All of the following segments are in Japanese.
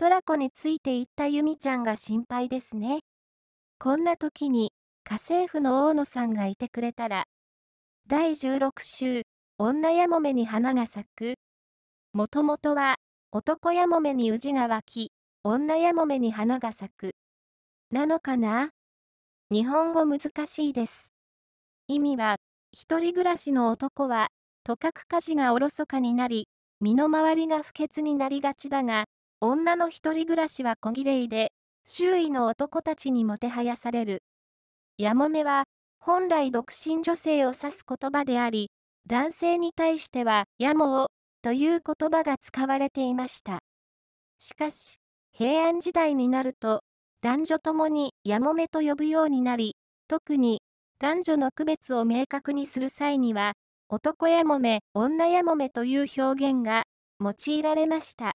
トラコについていったゆみちゃんが心配ですね。こんな時に、家政婦の大野さんがいてくれたら、第16週、女やもめに花が咲く。もともとは、男やもめに宇治が湧き、女やもめに花が咲く。なのかな日本語難しいです。意味は、一人暮らしの男は、とかく家事がおろそかになり、身の回りが不潔になりがちだが、女の一人暮らしは小綺麗で、周囲の男たちにもてはやされる。やもめは、本来独身女性を指す言葉であり、男性に対しては、やもを、という言葉が使われていました。しかし、平安時代になると、男女ともにやもめと呼ぶようになり、特に、男女の区別を明確にする際には、男やもめ、女やもめという表現が用いられました。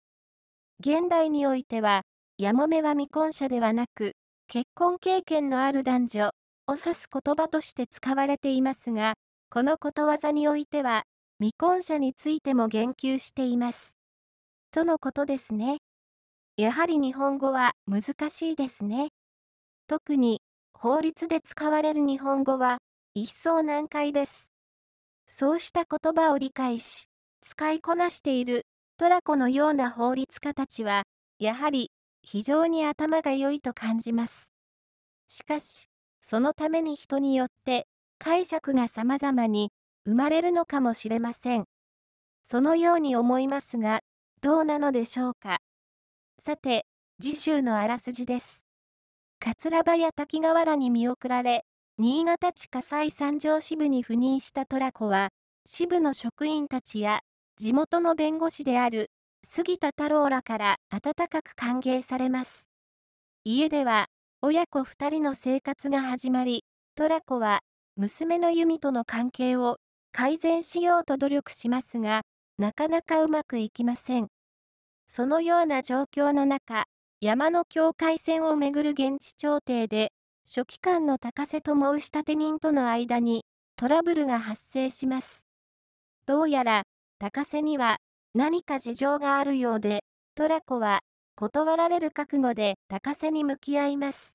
現代においては、やもめは未婚者ではなく、結婚経験のある男女を指す言葉として使われていますが、このことわざにおいては、未婚者についても言及しています。とのことですね。やはり日本語は難しいですね。特に、法律で使われる日本語は、一層難解です。そうした言葉を理解し、使いこなしているトラコのような法律家たちは、やはり、非常に頭が良いと感じます。しかし、そのために人によって、解釈が様々に生まれるのかもしれません。そのように思いますが、どうなのでしょうか。さて、次週のあらすじです。桂葉や滝河原に見送られ、新潟地下西三条支部に赴任したトラコは、支部の職員たちや地元の弁護士である杉田太郎らから温かく歓迎されます。家では親子2人の生活が始まり、トラコは娘の由美との関係を改善しようと努力しますが、なかなかうまくいきません。そのような状況の中、山の境界線をめぐる現地調停で、書記官の高瀬と申立人との間にトラブルが発生します。どうやら高瀬には何か事情があるようで、トラコは断られる覚悟で高瀬に向き合います。